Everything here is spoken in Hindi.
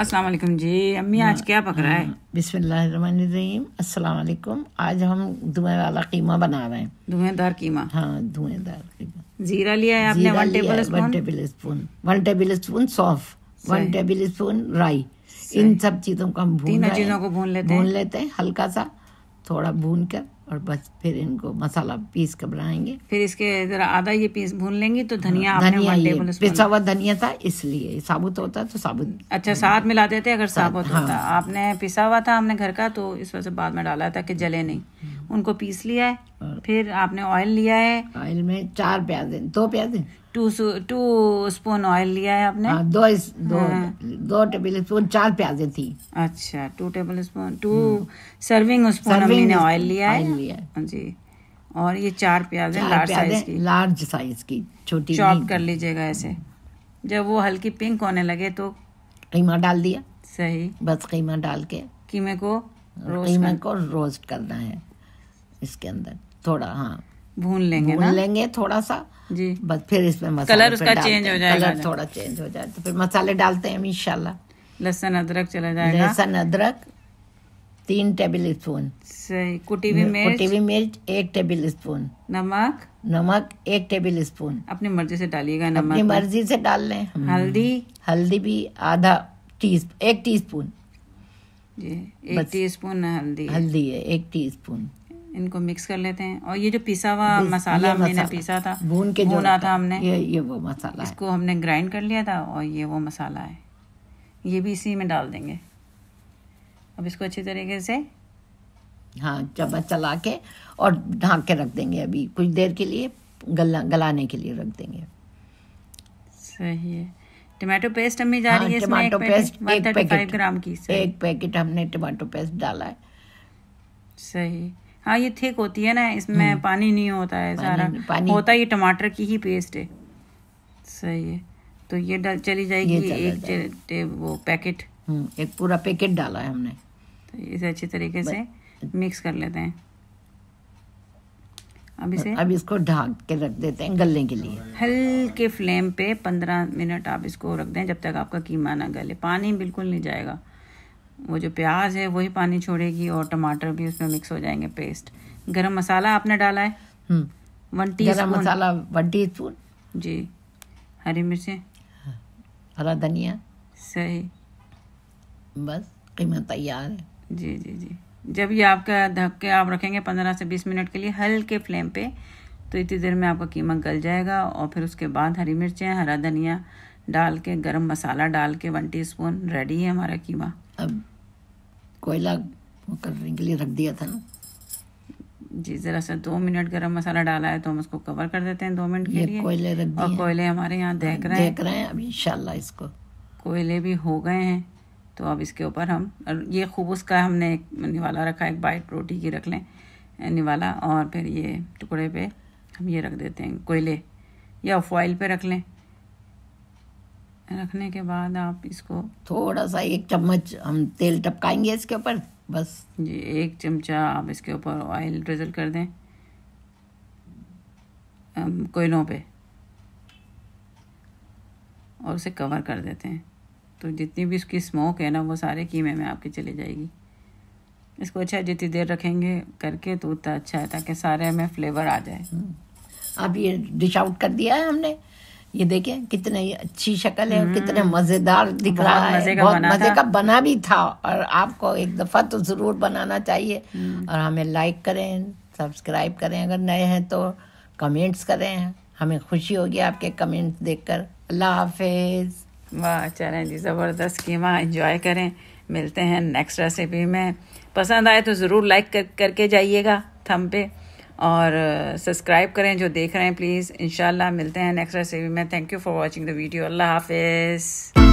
अस्सलाम वालेकुम जी अम्मी आज हाँ। क्या पक रहा है हाँ। बिस्मिल्लाहिर्रहमानिर्रहीम अस्सलाम वालेकुम आज हम धुएं वाला कीमा बना रहे हैं धुएंदार कीमा हाँ धुएंदार कीमा जीरा लिया है आपने one tablespoon one tablespoon one tablespoon सौंफ वन टेबल स्पून राई इन सब चीजों को हम भून चीजों को भून लेते हैं भून लेते हैं हल्का सा थोड़ा भून कर और बस फिर इनको मसाला पीस कर बनाएंगे फिर इसके जरा आधा ये पीस भून लेंगी तो धनिया हाँ, धनिया पिसा हुआ धनिया था इसलिए साबुत होता है तो साबुत अच्छा साथ मिला देते अगर साबुत होता हाँ। आपने पिसा हुआ था हमने घर का तो इस वजह से बाद में डाला था कि जले नहीं हाँ। उनको पीस लिया है फिर आपने ऑयल लिया है ऑयल में चार प्याज दो प्याज टू टू स्पून ऑयल लिया है आपने आ, हाँ, दो इस, दो हाँ। दो टेबल स्पून चार प्याजे थी अच्छा two tablespoon two serving spoon हमने ऑयल लिया है हाँ जी और ये चार प्याज लार्ज साइज की लार्ज साइज की छोटी चॉप कर लीजिएगा ऐसे जब वो हल्की पिंक होने लगे तो कीमा डाल दिया सही बस कीमा डाल के कीमे को कीमे को रोस्ट करना है इसके अंदर थोड़ा हाँ भून लेंगे भून ना? लेंगे थोड़ा सा जी बस फिर इसमें मसाले कलर उसका चेंज हो जाए कलर थोड़ा चेंज हो जाए तो फिर मसाले डालते हैं हम इंशाल्लाह लहसुन अदरक चला जाएगा लहसुन अदरक तीन टेबल स्पून सही कुटी हुई मिर्च हम्म, कुटी हुई मिर्च एक टेबल स्पून नमक नमक एक टेबल स्पून अपनी मर्जी से डालिएगा नमक अपनी मर्जी से डाल लें हम्म। हल्दी हल्दी भी आधा टी एक टी स्पून जी एक टी स्पून हल्दी हल्दी है एक टी स्पून इनको मिक्स कर लेते हैं और ये जो पिसा हुआ मसाला हमने ना पिसा था भून के भूना था हमने ये ये वो मसाला इसको हमने ग्राइंड कर लिया था और ये वो मसाला है ये भी इसी में डाल देंगे अब इसको अच्छी तरीके से हाँ चम्मच चला के और ढाँक के रख देंगे अभी कुछ देर के लिए गला गलाने के लिए रख देंगे सही है टमाटो पेस्ट हमें जा हाँ, रही है टमाटो पेस्ट एक पैकेट ग्राम की एक पैकेट हमने टमाटो पेस्ट डाला है सही हाँ ये थिक होती है ना इसमें हम्म। पानी नहीं होता है सारा पानी, पानी। होता ही टमाटर की ही पेस्ट है सही है तो ये डल चली जाएगी ये एक टे, वो पैकेट हम्म, एक पूरा पैकेट डाला है हमने तो इसे अच्छे तरीके से मिक्स कर लेते हैं अब इसे अब इसको ढाक के रख देते हैं गलने के लिए हल्के फ्लेम पे पंद्रह मिनट आप इसको रख दें जब तक आपका कीमा ना गले पानी बिल्कुल नहीं जाएगा वो जो प्याज है वही पानी छोड़ेगी और टमाटर भी उसमें मिक्स हो जाएंगे पेस्ट गरम मसाला आपने डाला है वन हम्म। टी garam masala one teaspoon जी हरी मिर्चें हाँ। हरा धनिया सही बस कीमत तैयार है जी जी जी जब ये आपका ढक के आप रखेंगे पंद्रह से बीस मिनट के लिए हल्के फ्लेम पे तो इतनी देर में आपका कीमा गल जाएगा और फिर उसके बाद हरी मिर्चें हरा धनिया डाल के गरम मसाला डाल के वन स्पून रेडी है हमारा कीमा अब कोयला करने के लिए रख दिया था ना जी ज़रा सा दो मिनट गरम मसाला डाला है तो हम उसको कवर कर देते हैं दो मिनट के लिए कोयले रख और कोयले हमारे यहाँ देख रहे हैं देख रहे हैं अभी इंशाल्लाह इसको कोयले भी हो गए हैं तो अब इसके ऊपर हम ये खूब उसका हमने एक निवाला रखा एक बाइट रोटी की रख लें निवाला और फिर ये टुकड़े पे हम ये रख देते हैं कोयले या फॉइल पे रख लें रखने के बाद आप इसको थोड़ा सा एक चम्मच हम तेल टपकाएंगे इसके ऊपर बस जी एक चमचा आप इसके ऊपर ऑयल ड्रिजल कर दें कोयलों पे और उसे कवर कर देते हैं तो जितनी भी उसकी स्मोक है ना वो सारे कीमे में आपके चले जाएगी इसको अच्छा जितनी देर रखेंगे करके तो उतना अच्छा है ताकि सारे में फ्लेवर आ जाए हम्म। अब ये डिश आउट कर दिया है हमने ये देखें कितने अच्छी शक्ल है हम्म। कितने मजेदार दिख रहा है मजे का बहुत मजे का बना भी था और आपको एक दफा तो जरूर बनाना चाहिए हम्म। और हमें लाइक करें सब्सक्राइब करें अगर नए हैं तो कमेंट्स करें हमें खुशी होगी आपके कमेंट्स देखकर अल्लाह हाफिज़ वाह चलें जी ज़बरदस्त कीमा इंजॉय करें मिलते हैं नेक्स्ट रेसिपी में पसंद आए तो ज़रूर लाइक कर, करके जाइएगा थम पे और सब्सक्राइब uh, करें जो देख रहे हैं प्लीज़ इन मिलते हैं नेक्स्ट रेसिपी में thank you for watching the video अल्लाह हाफिज़